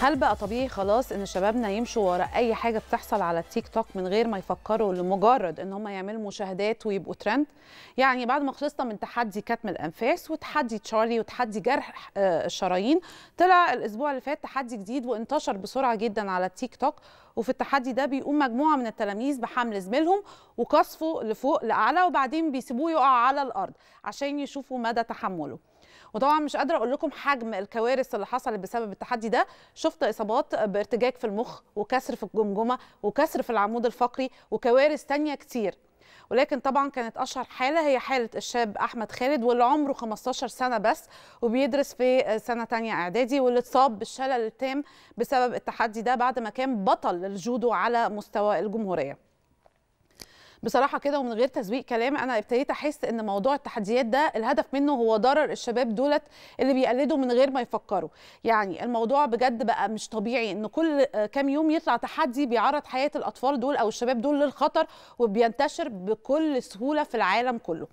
هل بقى طبيعي خلاص ان شبابنا يمشوا ورا اي حاجه بتحصل على التيك توك من غير ما يفكروا لمجرد ان هم يعملوا مشاهدات ويبقوا ترند يعني بعد ما خلصنا من تحدي كتم الانفاس وتحدي تشارلي وتحدي جرح آه، الشرايين طلع الاسبوع اللي فات تحدي جديد وانتشر بسرعه جدا على التيك توك وفي التحدي ده بيقوم مجموعه من التلاميذ بحمل زميلهم وقصفه لفوق لاعلى وبعدين بيسيبوه يقع على الارض عشان يشوفوا مدى تحمله وطبعا مش قادره اقول لكم حجم الكوارث اللي حصلت بسبب التحدي ده شفت اصابات بارتجاج في المخ وكسر في الجمجمه وكسر في العمود الفقري وكوارث تانية كتير ولكن طبعا كانت اشهر حاله هي حاله الشاب احمد خالد واللي عمره 15 سنه بس وبيدرس في سنه تانية اعدادي واللي اتصاب بالشلل التام بسبب التحدي ده بعد ما كان بطل الجودو على مستوى الجمهوريه بصراحه كده ومن غير تزويق كلام انا ابتديت احس ان موضوع التحديات ده الهدف منه هو ضرر الشباب دولت اللي بيقلدوا من غير ما يفكروا يعني الموضوع بجد بقى مش طبيعي ان كل آه، كام يوم يطلع تحدي بيعرض حياه الاطفال دول او الشباب دول للخطر وبينتشر بكل سهوله في العالم كله